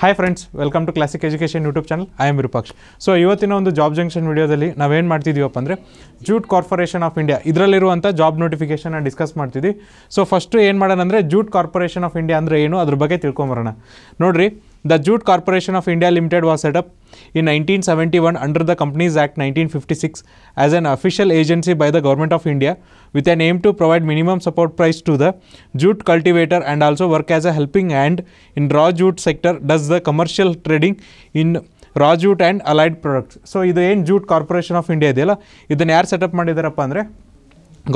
Hi friends welcome to classic education YouTube channel I am so ಇವತ್ತಿನ ಒಂದು job junction ವೀಡಿಯೋದಲ್ಲಿ ನಾವೇನು ಮಾಡ್ತಿದ್ದೀವಪ್ಪ ಅಂದರೆ ಜೂಟ್ ಕಾರ್ಪೊರೇಷನ್ ಆಫ್ ಇಂಡಿಯಾ ಇದರಲ್ಲಿರುವಂಥ ಜಾಬ್ ನೋಟಿಫಿಕೇಷನ್ನ ಡಿಸ್ಕಸ್ ಮಾಡ್ತಿದ್ವಿ ಸೊ ಫಸ್ಟು ಏನು ಮಾಡೋಣ ಅಂದರೆ ಜೂಟ್ ಕಾರ್ಪೊರೇಷನ್ ಆಫ್ ಇಂಡಿಯಾ ಅಂದರೆ ಏನು ಅದ್ರ ಬಗ್ಗೆ ತಿಳ್ಕೊಂಬರೋಣ ನೋಡಿರಿ The Jute Corporation of India Limited was set up in 1971 under the Companies Act 1956 as an official agency by the Government of India with an aim to provide minimum support price to the jute cultivator and also work as a helping hand in raw jute sector does the commercial trading in raw jute and allied products. So, this is Jute Corporation of India. This is the setup ಮಾಡಿದಾರಪ್ಪ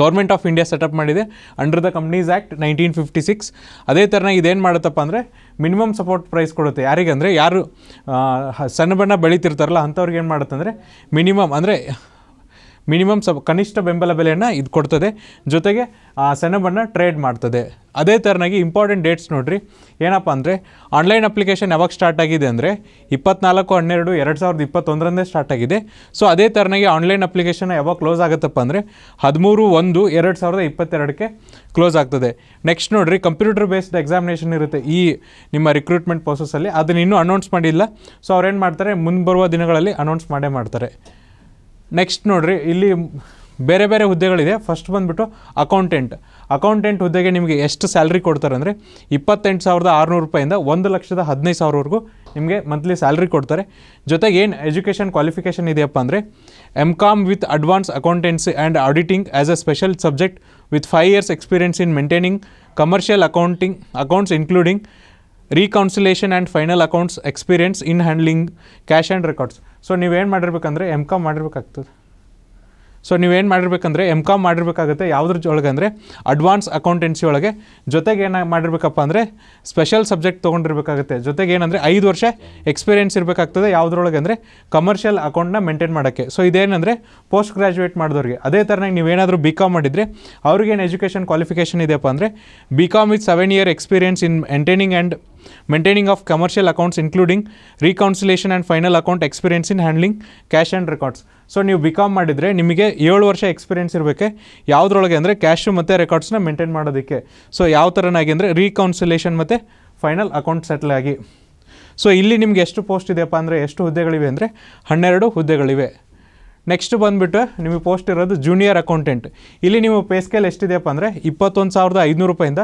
government of India setup ಮಾಡಿದೆ under the companies act nineteen fifty six ಅದೇ ಥರನ ಇದೇನು ಮಾಡುತ್ತಪ್ಪ ಅಂದರೆ minimum support price ಕೊಡುತ್ತೆ ಯಾರಿಗಂದರೆ ಯಾರು ಸಣ್ಣ ಬಣ್ಣ ಬೆಳೀತಿರ್ತಾರಲ್ಲ ಅಂಥವ್ರಿಗೆ ಏನು ಮಾಡುತ್ತಂದರೆ ಮಿನಿಮಮ್ ಅಂದರೆ ಮಿನಿಮಮ್ ಸಬ್ ಕನಿಷ್ಠ ಬೆಂಬಲ ಬೆಲೆಯನ್ನು ಇದು ಕೊಡ್ತದೆ ಜೊತೆಗೆ ಆ ಸೆಣಬನ್ನು ಟ್ರೇಡ್ ಮಾಡ್ತದೆ ಅದೇ ಥರನಾಗಿ ಇಂಪಾರ್ಟೆಂಟ್ ಡೇಟ್ಸ್ ನೋಡಿರಿ ಏನಪ್ಪ ಅಂದರೆ ಆನ್ಲೈನ್ ಅಪ್ಲಿಕೇಶನ್ ಯಾವಾಗ ಸ್ಟಾರ್ಟ್ ಆಗಿದೆ ಅಂದರೆ ಇಪ್ಪತ್ನಾಲ್ಕು ಹನ್ನೆರಡು ಎರಡು ಸಾವಿರದ ಇಪ್ಪತ್ತೊಂದರಂದೇ ಸ್ಟಾರ್ಟ್ ಆಗಿದೆ ಸೊ ಅದೇ ಥರನಾಗಿ ಆನ್ಲೈನ್ ಅಪ್ಲಿಕೇಶನ್ ಯಾವಾಗ ಕ್ಲೋಸ್ ಆಗುತ್ತಪ್ಪ ಅಂದರೆ ಹದಿಮೂರು ಒಂದು ಎರಡು ಸಾವಿರದ ಇಪ್ಪತ್ತೆರಡಕ್ಕೆ ಕ್ಲೋಸ್ ಆಗ್ತದೆ ನೆಕ್ಸ್ಟ್ ನೋಡಿರಿ ಕಂಪ್ಯೂಟರ್ ಬೇಸ್ಡ್ ಎಕ್ಸಾಮಿನೇಷನ್ ಇರುತ್ತೆ ಈ ನಿಮ್ಮ ರಿಕ್ರೂಟ್ಮೆಂಟ್ ಪ್ರೋಸೆಸಲ್ಲಿ ಅದನ್ನ ಇನ್ನೂ ಅನೌನ್ಸ್ ಮಾಡಿಲ್ಲ ಸೊ ಅವ್ರೇನು ಮಾಡ್ತಾರೆ ಮುಂದೆ ಬರುವ ದಿನಗಳಲ್ಲಿ ಅನೌನ್ಸ್ ಮಾಡೇ ಮಾಡ್ತಾರೆ ನೆಕ್ಸ್ಟ್ ನೋಡಿರಿ ಇಲ್ಲಿ ಬೇರೆ ಬೇರೆ ಹುದ್ದೆಗಳಿದೆ ಫಸ್ಟ್ ಬಂದುಬಿಟ್ಟು ಅಕೌಂಟೆಂಟ್ ಅಕೌಂಟೆಂಟ್ ಹುದ್ದೆಗೆ ನಿಮಗೆ ಎಷ್ಟು ಸ್ಯಾಲ್ರಿ ಕೊಡ್ತಾರೆ ಅಂದರೆ ಇಪ್ಪತ್ತೆಂಟು ಸಾವಿರದ ಆರುನೂರು ರೂಪಾಯಿಂದ ಒಂದು ಲಕ್ಷದ ಹದಿನೈದು ಸಾವಿರವರೆಗೂ ನಿಮಗೆ ಮಂತ್ಲಿ ಸ್ಯಾಲ್ರಿ ಕೊಡ್ತಾರೆ ಜೊತೆಗೆ ಏನು ಎಜುಕೇಷನ್ ಕ್ವಾಲಿಫಿಕೇಷನ್ ಇದೆಯಪ್ಪ ಅಂದರೆ M com with advance accountancy and auditing as a special subject with five years experience in maintaining commercial accounting accounts including reconciliation and final accounts experience in handling cash and records so ನೀವೇನು ಮಾಡಿರ್ಬೇಕಂದ್ರೆ M com ಮಾಡಿರ್ಬೇಕಾಗ್ತದೆ so ನೀವೇನು ಮಾಡಿರ್ಬೇಕಂದ್ರೆ M com ಮಾಡಿರ್ಬೇಕಾಗುತ್ತೆ ಯಾವುದ್ರ ಒಳಗೆ ಅಂದರೆ advance accountancy ಒಳಗೆ ಜೊತೆಗೆ ಏನು ಮಾಡಿರ್ಬೇಕಪ್ಪ ಅಂದರೆ ಸ್ಪೆಷಲ್ ಸಬ್ಜೆಕ್ಟ್ ತೊಗೊಂಡಿರ್ಬೇಕಾಗುತ್ತೆ ಜೊತೆಗೆ ಏನಂದರೆ ಐದು ವರ್ಷ ಎಕ್ಸ್ಪೀರಿಯೆನ್ಸ್ ಇರಬೇಕಾಗ್ತದೆ ಯಾವುದ್ರೊಳಗೆ ಅಂದರೆ ಕಮರ್ಷಿಯಲ್ ಅಕೌಂಟ್ನ ಮೇಂಟೈನ್ ಮಾಡೋಕ್ಕೆ ಸೊ ಇದೇನಂದರೆ ಪೋಸ್ಟ್ ಗ್ರ್ಯಾಜುಯೇಟ್ ಮಾಡಿದವ್ರಿಗೆ ಅದೇ ಥರನಾಗಿ ನೀವೇನಾದರೂ ಬಿ ಕಾಮ್ ಮಾಡಿದರೆ ಅವ್ರಿಗೇನು ಎಜುಕೇಷನ್ ಕ್ವಾಲಿಫಿಕೇಷನ್ ಇದೆಯಪ್ಪ ಅಂದರೆ B com with seven year experience in maintaining and maintaining of commercial accounts including reconciliation and final account experience in handling cash and records so ನೀವು B com ಮಾಡಿದರೆ ನಿಮಗೆ ಏಳು ವರ್ಷ experience ಇರಬೇಕೆ ಯಾವುದ್ರೊಳಗೆ ಅಂದರೆ ಕ್ಯಾಶು ಮತ್ತು ರೆಕಾರ್ಡ್ಸ್ನ maintain ಮಾಡೋದಕ್ಕೆ ಸೊ ಯಾವ ಥರನಾಗಿ ಅಂದರೆ ರೀಕೌನ್ಸಿಲೇಷನ್ ಮತ್ತು ಫೈನಲ್ ಅಕೌಂಟ್ ಸೆಟ್ಲ್ ಆಗಿ ಸೊ ಇಲ್ಲಿ ನಿಮ್ಗೆ ಎಷ್ಟು ಪೋಸ್ಟ್ ಇದೆಯಪ್ಪ ಅಂದರೆ ಎಷ್ಟು ಹುದ್ದೆಗಳಿವೆ ಅಂದರೆ ಹನ್ನೆರಡು ಹುದ್ದೆಗಳಿವೆ ನೆಕ್ಸ್ಟ್ ಬಂದುಬಿಟ್ಟು ನಿಮಗೆ ಪೋಸ್ಟ್ ಇರೋದು ಜೂನಿಯರ್ ಅಕೌಂಟೆಂಟ್ ಇಲ್ಲಿ ನಿಮ್ಮ ಪೇ ಸ್ಕೇಲ್ ಎಷ್ಟಿದೆಯಪ್ಪ ಅಂದರೆ ಇಪ್ಪತ್ತೊಂದು ಸಾವಿರದ ಐದುನೂರು ರೂಪಾಯಿಂದ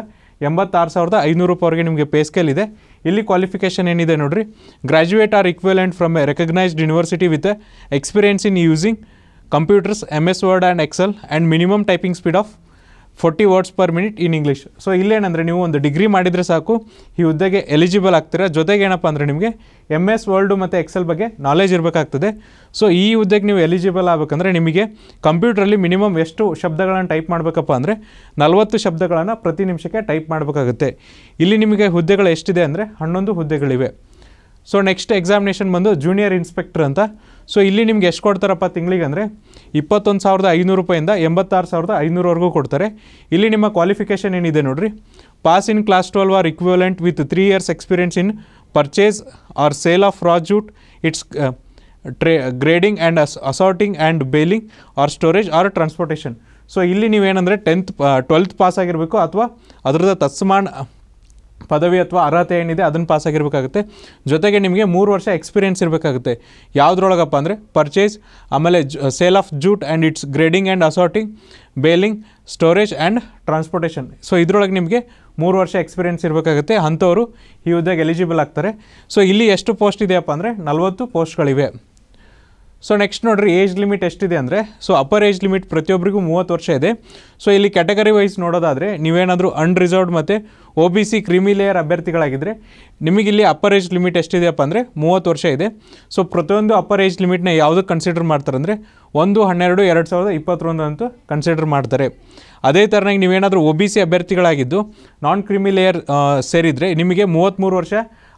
ಎಂಬತ್ತಾರು ಸಾವಿರದ ಐನೂರು ರೂಪಾಯಿವರೆಗೆ ನಿಮಗೆ ಪೇ ಸ್ಕೇಲ್ ಇದೆ ಇಲ್ಲಿ ಕ್ವಾಲಿಫಿಕೇಷನ್ ಏನಿದೆ ನೋಡಿರಿ graduate or equivalent from a recognised university with experience in using computers M S word and excel and minimum typing speed of forty words per minute in English so ಇಲ್ಲೇನಂದರೆ ನೀವು ಒಂದು degree ಮಾಡಿದರೆ ಸಾಕು ಈ ಹುದ್ದೆಗೆ eligible ಆಗ್ತೀರಾ ಜೊತೆಗೆ ಏನಪ್ಪ ಅಂದರೆ ನಿಮಗೆ ಎಮ್ ಎಸ್ ವರ್ಲ್ಡು ಮತ್ತು ಎಕ್ಸೆಲ್ ಬಗ್ಗೆ ನಾಲೆಜ್ ಇರಬೇಕಾಗ್ತದೆ ಸೊ ಈ ಹುದ್ದೆಗೆ ನೀವು ಎಲಿಜಿಬಲ್ ಆಗಬೇಕಂದ್ರೆ ನಿಮಗೆ ಕಂಪ್ಯೂಟ್ರಲ್ಲಿ ಮಿನಿಮಮ್ ಎಷ್ಟು ಶಬ್ದಗಳನ್ನು ಟೈಪ್ ಮಾಡಬೇಕಪ್ಪ ಅಂದರೆ ನಲವತ್ತು ಶಬ್ದಗಳನ್ನು ಪ್ರತಿ ನಿಮಿಷಕ್ಕೆ ಟೈಪ್ ಮಾಡಬೇಕಾಗುತ್ತೆ ಇಲ್ಲಿ ನಿಮಗೆ ಹುದ್ದೆಗಳು ಎಷ್ಟಿದೆ ಅಂದರೆ ಹನ್ನೊಂದು ಹುದ್ದೆಗಳಿವೆ ಸೊ ನೆಕ್ಸ್ಟ್ ಎಕ್ಸಾಮಿನೇಷನ್ ಬಂದು ಜೂನಿಯರ್ ಇನ್ಸ್ಪೆಕ್ಟ್ರ್ ಅಂತ ಸೊ ಇಲ್ಲಿ ನಿಮ್ಗೆ ಎಷ್ಟು ಕೊಡ್ತಾರಪ್ಪ ತಿಂಗಳಿಗೆ ಅಂದರೆ ಇಪ್ಪತ್ತೊಂದು ಸಾವಿರದ ಐನೂರು ರೂಪಾಯಿಂದ ಎಂಬತ್ತಾರು ಸಾವಿರದ ಐನೂರವರೆಗೂ ಕೊಡ್ತಾರೆ ಇಲ್ಲಿ ನಿಮ್ಮ ಕ್ವಾಲಿಫಿಕೇಷನ್ ಏನಿದೆ ನೋಡಿರಿ pass in class twelve or equivalent with three years experience in purchase or sale of raw jute its tray grading and as assorting and baling or storage or transportation so ಇಲ್ಲಿ ನೀವೇನಂದರೆ ಟೆಂತ್ ಟ್ವೆಲ್ತ್ uh, ಪಾಸ್ ಆಗಿರಬೇಕು ಅಥವಾ ಅದರದ ತತ್ಸಮಾನ್ ಪದವಿ ಅಥವಾ ಅರ್ಹತೆ ಏನಿದೆ ಅದನ್ನು ಪಾಸಾಗಿರಬೇಕಾಗುತ್ತೆ ಜೊತೆಗೆ ನಿಮಗೆ ಮೂರು ವರ್ಷ ಎಕ್ಸ್ಪೀರಿಯೆನ್ಸ್ ಇರಬೇಕಾಗುತ್ತೆ ಯಾವುದ್ರೊಳಗಪ್ಪ ಅಂದರೆ ಪರ್ಚೇಸ್ ಆಮೇಲೆ sale of jute and its grading and assorting baling storage and transportation so ಇದರೊಳಗೆ ನಿಮಗೆ ಮೂರು ವರ್ಷ ಎಕ್ಸ್ಪೀರಿಯೆನ್ಸ್ ಇರಬೇಕಾಗುತ್ತೆ ಅಂಥವರು ಈ ಹುದ್ದೆಗೆ ಎಲಿಜಿಬಲ್ ಆಗ್ತಾರೆ ಸೊ ಇಲ್ಲಿ ಎಷ್ಟು ಪೋಸ್ಟ್ ಇದೆಯಪ್ಪ ಅಂದರೆ ನಲವತ್ತು ಪೋಸ್ಟ್ಗಳಿವೆ ಸೊ ನೆಕ್ಸ್ಟ್ ನೋಡಿರಿ ಏಜ್ ಲಿಮಿಟ್ ಎಷ್ಟಿದೆ ಅಂದರೆ ಸೊ ಅಪ್ಪರ್ ಏಜ್ ಲಿಮಿಟ್ ಪ್ರತಿಯೊಬ್ಬರಿಗೂ ಮೂವತ್ತು ವರ್ಷ ಇದೆ ಸೊ ಇಲ್ಲಿ ಕ್ಯಾಟಗರಿ ವೈಸ್ ನೋಡೋದಾದರೆ ನೀವೇನಾದರೂ ಅನ್ರಿಸರ್ವ್ಡ್ ಮತ್ತು O B C creamy layer ಅಭ್ಯರ್ಥಿಗಳಾಗಿದ್ದರೆ ನಿಮಗಿಲ್ಲಿ ಅಪ್ಪರ್ ಏಜ್ ಲಿಮಿಟ್ ಎಷ್ಟಿದೆಯಪ್ಪ ಅಂದರೆ ಮೂವತ್ತು ವರ್ಷ ಇದೆ ಸೊ ಪ್ರತಿಯೊಂದು ಅಪ್ಪರ್ ಏಜ್ ಲಿಮಿಟ್ನ ಯಾವುದಕ್ಕೆ ಕನ್ಸಿಡರ್ ಮಾಡ್ತಾರೆ ಅಂದರೆ ಒಂದು ಹನ್ನೆರಡು ಎರಡು ಸಾವಿರದ ಇಪ್ಪತ್ತೊಂದು ಅಂತೂ ಕನ್ಸಿಡರ್ ಮಾಡ್ತಾರೆ ಅದೇ ಥರನಾಗಿ ನೀವೇನಾದರೂ ಒ ಬಿ ಸಿ ಅಭ್ಯರ್ಥಿಗಳಾಗಿದ್ದು ನಾನ್ ಕ್ರಿಮಿ ಲೇಯರ್ ಸೇರಿದರೆ ನಿಮಗೆ ಮೂವತ್ತ್ಮೂರು ವರ್ಷ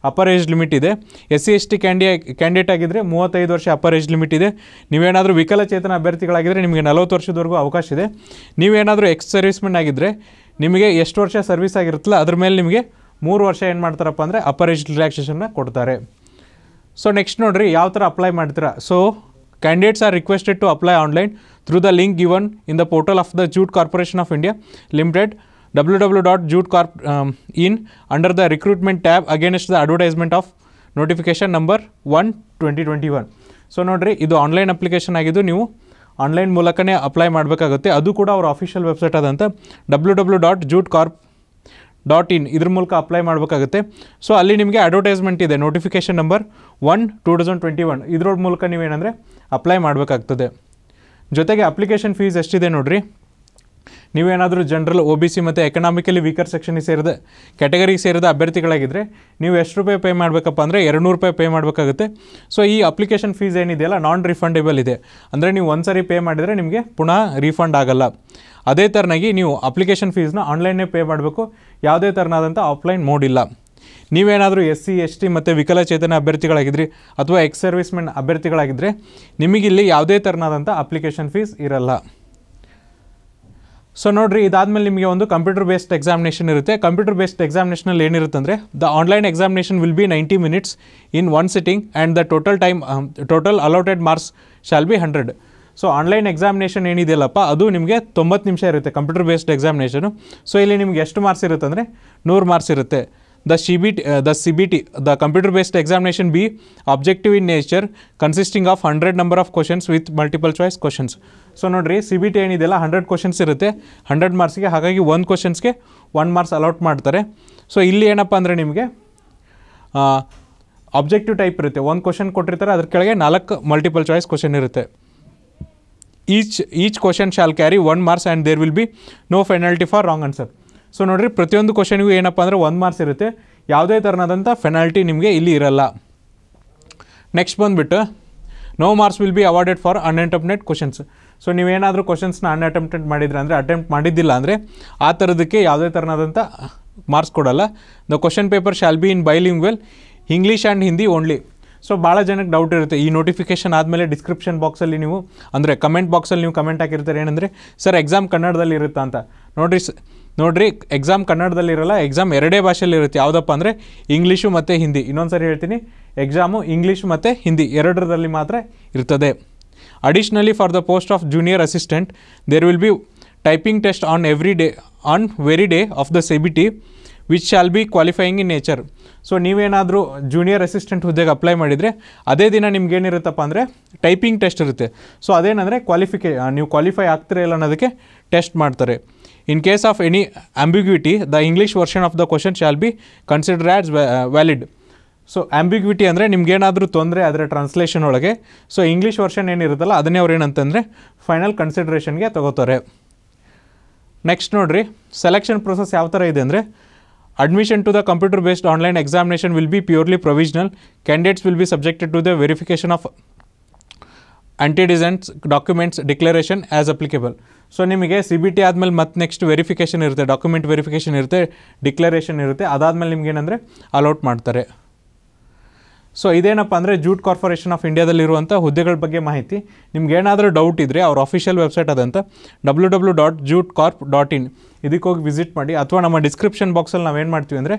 ಅಪರ್ ಏಜ್ ಲಿಮಿಟ್ ಇದೆ ಎಸ್ ಸಿ ಎಸ್ ಟಿ ಕ್ಯಾಂಡಿ ಕ್ಯಾಂಡಿಡೇಟ್ ಆಗಿದ್ದರೆ ಮೂವತ್ತೈದು ವರ್ಷ ಅಪರ್ ಏಜ್ ಲಿಮಿಟ್ ಇದೆ ನೀವೇನಾದರೂ ವಿಕಲಚೇತನ ಅಭ್ಯರ್ಥಿಗಳಾಗಿದ್ದರೆ ನಿಮಗೆ ನಲವತ್ತು ವರ್ಷದವರೆಗೂ ಅವಕಾಶ ಇದೆ ನೀವೇನಾದರೂ ಎಕ್ಸ್ ಸರ್ವಿಸ್ಮೆಂಟ್ ಆಗಿದ್ದರೆ ನಿಮಗೆ ಎಷ್ಟು ವರ್ಷ ಸರ್ವಿಸ್ ಆಗಿರುತ್ತಲ್ಲ ಅದ್ರ ಮೇಲೆ ನಿಮಗೆ ಮೂರು ವರ್ಷ ಏನು ಮಾಡ್ತಾರಪ್ಪ ಅಂದರೆ ಅಪರ್ ಏಜ್ ರಿಲ್ಯಾಕ್ಸೇಷನ್ನ ಕೊಡ್ತಾರೆ ಸೊ ನೆಕ್ಸ್ಟ್ ನೋಡಿರಿ ಯಾವ ಥರ ಅಪ್ಲೈ ಮಾಡ್ತೀರಾ so candidates are requested to apply online through the link given in the portal of the jute corporation of India limited W W dot jute corp in under the recruitment tab against the advertisement of notification number one twenty twenty one so ನೋಡಿರಿ ಇದು online application ಆಗಿದ್ದು ನೀವು online ಮೂಲಕನೇ apply ಮಾಡಬೇಕಾಗುತ್ತೆ ಅದು ಕೂಡ ಅವ್ರ official website ಆದಂಥ W W dot jute corp dot in ಇದ್ರ ಮೂಲಕ ಅಪ್ಲೈ ಮಾಡಬೇಕಾಗುತ್ತೆ ಸೊ ಅಲ್ಲಿ ನಿಮಗೆ ಅಡ್ವರ್ಟೈಸ್ಮೆಂಟ್ ಇದೆ notification number one two thousand twenty one ಇದ್ರ ಮೂಲಕ ನೀವೇನಂದರೆ ಅಪ್ಲೈ ಮಾಡಬೇಕಾಗ್ತದೆ ಜೊತೆಗೆ ಅಪ್ಲಿಕೇಶನ್ ಫೀಸ್ ಎಷ್ಟಿದೆ ನೋಡಿರಿ ನೀವೇನಾದರೂ ಜನರಲ್ ಒ ಬಿ ಸಿ ಮತ್ತು ಎಕನಾಮಿಕಲಿ ವೀಕರ್ ಸೆಕ್ಷನ್ಗೆ ಸೇರಿದ ಕ್ಯಾಟಗರಿಗೆ ಸೇರಿದ ಅಭ್ಯರ್ಥಿಗಳಾಗಿದ್ದರೆ ನೀವು ಎಷ್ಟು ರೂಪಾಯಿ ಪೇ ಮಾಡಬೇಕಪ್ಪ ಅಂದರೆ ಎರಡು ನೂರು ರೂಪಾಯಿ ಪೇ ಮಾಡಬೇಕಾಗುತ್ತೆ ಸೊ ಈ ಅಪ್ಲಿಕೇಶನ್ ಫೀಸ್ ಏನಿದೆಯಲ್ಲ ನಾನ್ ರಿಫಂಡೇಬಲ್ ಇದೆ ಅಂದರೆ ನೀವು ಒಂದು ಸಾರಿ ಪೇ ಮಾಡಿದರೆ ನಿಮಗೆ ಪುನಃ ರೀಫಂಡ್ ಆಗಲ್ಲ ಅದೇ ಥರನಾಗಿ ನೀವು ಅಪ್ಲಿಕೇಶನ್ ಫೀಸ್ನ ಆನ್ಲೈನ್ನೇ ಪೇ ಮಾಡಬೇಕು ಯಾವುದೇ ಥರನಾದಂಥ ಆಫ್ಲೈನ್ ಮೋಡ್ ಇಲ್ಲ ನೀವೇನಾದರೂ ಎಸ್ ಸಿ ಎಸ್ ಟಿ ಮತ್ತು ವಿಕಲಚೇತನ ಅಭ್ಯರ್ಥಿಗಳಾಗಿದ್ದರೆ ಅಥವಾ ಎಕ್ಸ್ ಸರ್ವಿಸ್ಮೆನ್ ಅಭ್ಯರ್ಥಿಗಳಾಗಿದ್ದರೆ ನಿಮಗಿಲ್ಲಿ ಯಾವುದೇ ಥರನಾದಂಥ ಅಪ್ಲಿಕೇಶನ್ ಫೀಸ್ ಇರಲ್ಲ ಸೊ ನೋಡಿರಿ ಇದಾದಮೇಲೆ ನಿಮಗೆ ಒಂದು ಕಂಪ್ಯೂಟರ್ ಬೇಸ್ಡ್ ಎಕ್ಸಾಮಿನೇಷನ್ ಇರುತ್ತೆ ಕಂಪ್ಯೂಟರ್ ಬೇಸ್ಡ್ ಎಕ್ಸಾಮಿನೇಷನಲ್ಲಿ ಏನಿರುತ್ತೆ ಅಂದರೆ the online examination will be ninety minutes in one sitting and the total time total allotted marks shall be hundred so online examination ಏನಿದೆಯಲ್ಲಪ್ಪ ಅದು ನಿಮಗೆ ತೊಂಬತ್ತು ನಿಮಿಷ ಇರುತ್ತೆ ಕಂಪ್ಯೂಟರ್ ಬೇಸ್ಡ್ ಎಕ್ಸಾಮಿನೇಷನು ಸೊ ಇಲ್ಲಿ ನಿಮಗೆ ಎಷ್ಟು ಮಾರ್ಕ್ಸ್ ಇರುತ್ತೆ ಅಂದರೆ ನೂರು ಮಾರ್ಕ್ಸ್ ಇರುತ್ತೆ C B T the C B T the computer based examination be objective in nature consisting of hundred number of questions with multiple choice questions. So ನೋಡಿರಿ C B T ಏನಿದೆಲ್ಲ hundred questions ಇರುತ್ತೆ hundred ಮಾರ್ಕ್ಸ್ಗೆ ಹಾಗಾಗಿ ಒಂದು ಕ್ವಶನ್ಸ್ಗೆ one marks ಅಲೌಟ್ ಮಾಡ್ತಾರೆ so ಇಲ್ಲಿ ಏನಪ್ಪ ಅಂದರೆ ನಿಮಗೆ ಅಬ್ಜೆಕ್ಟಿವ್ ಟೈಪ್ ಇರುತ್ತೆ ಒಂದು ಕ್ವಶನ್ ಕೊಟ್ಟಿರ್ತಾರೆ ಅದ್ರ ಕೆಳಗೆ ನಾಲ್ಕು ಮಲ್ಟಿಪಲ್ ಚಾಯ್ಸ್ ಕ್ವಶನ್ ಇರುತ್ತೆ each each question shall carry one marks and there will be no penalty for wrong answer so ನೋಡಿರಿ ಪ್ರತಿಯೊಂದು ಕ್ವಶನಿಗೂ ಏನಪ್ಪ ಅಂದರೆ ಒಂದು ಮಾರ್ಕ್ಸ್ ಇರುತ್ತೆ ಯಾವುದೇ ಥರನಾದಂಥ ಫೆನಾಲ್ಟಿ ನಿಮಗೆ ಇಲ್ಲಿ ಇರಲ್ಲ ನೆಕ್ಸ್ಟ್ ಬಂದುಬಿಟ್ಟು no marks will be awarded for unattempted questions so ನೀವೇನಾದರೂ ಕ್ವಶನ್ಸ್ನ ಅನ್ಅಟೆಂಪ್ಟೆಡ್ ಮಾಡಿದ್ರೆ ಅಂದರೆ ಅಟೆಂಪ್ಟ್ ಮಾಡಿದ್ದಿಲ್ಲ ಅಂದರೆ ಆ ಥರದಕ್ಕೆ ಯಾವುದೇ ಥರನಾದಂಥ ಮಾರ್ಕ್ಸ್ ಕೊಡಲ್ಲ the question paper shall be in well English and Hindi only so ಭಾಳ ಜನಕ್ಕೆ ಡೌಟ್ ಇರುತ್ತೆ ಈ ನೋಟಿಫಿಕೇಷನ್ ಆದಮೇಲೆ ಡಿಸ್ಕ್ರಿಪ್ಷನ್ ಬಾಕ್ಸಲ್ಲಿ ನೀವು ಅಂದರೆ ಕಮೆಂಟ್ ಬಾಕ್ಸಲ್ಲಿ ನೀವು ಕಮೆಂಟ್ ಹಾಕಿರ್ತಾರೆ ಏನಂದರೆ ಸರ್ ಎಕ್ಸಾಮ್ ಕನ್ನಡದಲ್ಲಿ ಇರುತ್ತಾ ಅಂತ ನೋಡಿರಿ ಸ ನೋಡ್ರಿ ಎಕ್ಸಾಮ್ ಕನ್ನಡದಲ್ಲಿರಲ್ಲ ಎಕ್ಸಾಮ್ ಎರಡೇ ಭಾಷೆಯಲ್ಲಿ ಇರುತ್ತೆ ಯಾವುದಪ್ಪ ಅಂದರೆ ಇಂಗ್ಲೀಷು ಮತ್ತು ಹಿಂದಿ ಇನ್ನೊಂದ್ಸರಿ ಹೇಳ್ತೀನಿ ಎಕ್ಸಾಮು ಇಂಗ್ಲೀಷ್ ಮತ್ತು ಹಿಂದಿ ಎರಡರಲ್ಲಿ ಮಾತ್ರ ಇರ್ತದೆ additionally for the post of junior assistant there will be typing test on every day on very day of the CBT which shall be qualifying in nature so ನೀವೇನಾದರೂ junior assistant ಹುದ್ದೆಗೆ apply ಮಾಡಿದರೆ ಅದೇ ದಿನ ನಿಮ್ಗೇನಿರುತ್ತಪ್ಪ ಅಂದರೆ typing test ಇರುತ್ತೆ so ಅದೇನಂದರೆ ಕ್ವಾಲಿಫಿಕೇ ನೀವು ಕ್ವಾಲಿಫೈ ಆಗ್ತೀರಾ ಇಲ್ಲ ಅನ್ನೋದಕ್ಕೆ ಟೆಸ್ಟ್ ಮಾಡ್ತಾರೆ In case of any ambiguity, the English version of the question shall be considered as uh, valid. So ambiguity ಅಂದರೆ ನಿಮ್ಗೇನಾದರೂ ತೊಂದರೆ ಆದರೆ ಟ್ರಾನ್ಸ್ಲೇಷನ್ ಒಳಗೆ ಸೊ ಇಂಗ್ಲೀಷ್ ವರ್ಷನ್ ಏನಿರುತ್ತಲ್ಲ ಅದನ್ನೇ ಅವ್ರು ಏನಂತಂದರೆ ಫೈನಲ್ ಕನ್ಸಿಡ್ರೇಷನ್ಗೆ ತಗೋತಾರೆ ನೆಕ್ಸ್ಟ್ ನೋಡಿರಿ ಸೆಲೆಕ್ಷನ್ ಪ್ರೊಸೆಸ್ ಯಾವ ಥರ ಇದೆ ಅಂದರೆ admission to the computer based online examination will be purely provisional candidates will be subjected to the verification of designs documents declaration as applicable so ನಿಮಗೆ ಸಿ ಬಿ ಟಿ ಆದಮೇಲೆ ಮತ್ತೆ next verification ಇರುತ್ತೆ document verification ಇರುತ್ತೆ declaration ಇರುತ್ತೆ ಅದಾದಮೇಲೆ ನಿಮ್ಗೆ ಏನಂದರೆ ಅಲೌಟ್ ಮಾಡ್ತಾರೆ ಸೊ ಇದೇನಪ್ಪ ಅಂದರೆ ಜೂಟ್ ಕಾರ್ಪೊರೇಷನ್ ಆಫ್ ಇಂಡಿಯಾದಲ್ಲಿರುವಂಥ ಹುದ್ದೆಗಳ ಬಗ್ಗೆ ಮಾಹಿತಿ ನಿಮ್ಗೆ ಏನಾದರೂ ಡೌಟ್ ಇದ್ದರೆ ಅವ್ರ ಅಫಿಷಿಯಲ್ ವೆಬ್ಸೈಟ್ ಅದಂತ W W dot jute corp dot in ಇದಕ್ಕೆ ಹೋಗಿ ವಿಸಿಟ್ ಮಾಡಿ ಅಥವಾ ನಮ್ಮ ಡಿಸ್ಕ್ರಿಪ್ಷನ್ ಬಾಕ್ಸಲ್ಲಿ ನಾವು ಏನು ಮಾಡ್ತೀವಿ ಅಂದರೆ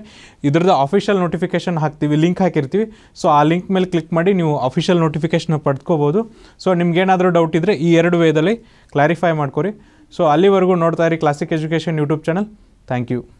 ಇದ್ರದ್ದು ಆಫಿಷಿಯಲ್ ನೋಟಿಫಿಕೇಷನ್ ಹಾಕ್ತೀವಿ ಲಿಂಕ್ ಹಾಕಿರ್ತೀವಿ ಸೊ ಆ ಲಿಂಕ್ ಮೇಲೆ ಕ್ಲಿಕ್ ಮಾಡಿ ನೀವು ಅಫಿಷಿಯಲ್ ನೋಟಿಫಿಕೇಷನ್ ಪಡ್ಕೋಬೋದು ಸೊ ನಿಮ್ಗೇನಾದರೂ ಡೌಟ್ ಇದ್ದರೆ ಈ ಎರಡು ವೇದಲ್ಲಿ ಕ್ಲಾರಿಫೈ ಮಾಡ್ಕೊರಿ ಸೊ ಅಲ್ಲಿವರೆಗೂ ನೋಡ್ತಾ ಇರಿ Classic education YouTube channel thank you